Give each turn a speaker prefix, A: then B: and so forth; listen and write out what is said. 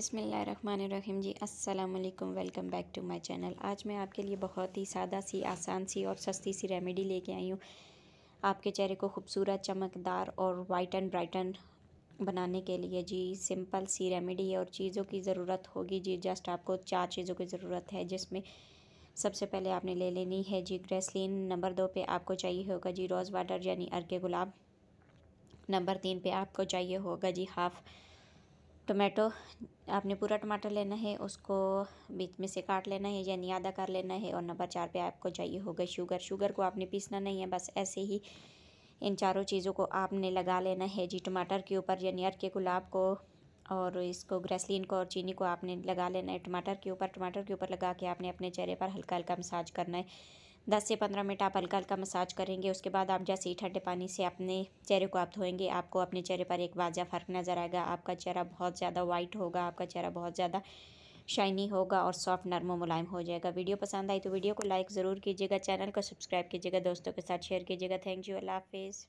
A: बिसमीम जी अस्सलाम वालेकुम welcome back to my channel आज मैं आपके लिए बहुत ही सादा सी आसान सी और सस्ती सी रेमेडी लेके आई हूँ आपके चेहरे को खूबसूरत चमकदार और वाइट एंड ब्राइटन बनाने के लिए जी सिंपल सी रेमेडी है और चीज़ों की ज़रूरत होगी जी जस्ट आपको चार चीज़ों की ज़रूरत है जिसमें सबसे पहले आपने ले लेनी है जी ग्रेसलिन नंबर दो पे आपको चाहिए होगा जी रोज़ वाटर यानी अर्के गुलाब नंबर तीन पे आपको चाहिए होगा जी हाफ़ टोमेटो आपने पूरा टमाटर लेना है उसको बीच में से काट लेना है यानी आधा कर लेना है और नंबर चार पे आपको चाहिए होगा शुगर शुगर को आपने पीसना नहीं है बस ऐसे ही इन चारों चीज़ों को आपने लगा लेना है जी टमाटर के ऊपर यानी अर के गुलाब को और इसको ग्रेसलिन को और चीनी को आपने लगा लेना है टमाटर के ऊपर टमाटर के ऊपर लगा के आपने अपने चेहरे पर हल्का हल्का मसाज करना है 10 से 15 मिनट आप हल्का हल्का मसाज करेंगे उसके बाद आप जैसे ही ठंडे पानी से अपने चेहरे को आप धोएंगे आपको अपने चेहरे पर एक वाजा फ़र्क नज़र आएगा आपका चेहरा बहुत ज़्यादा वाइट होगा आपका चेहरा बहुत ज़्यादा शाइनी होगा और सॉफ्ट नरम मुलायम हो जाएगा वीडियो पसंद आई तो वीडियो को लाइक ज़रूर कीजिएगा चैनल को सब्सक्राइब कीजिएगा दोस्तों के साथ शेयर कीजिएगा थैंक यू अल्लाह हाफिज़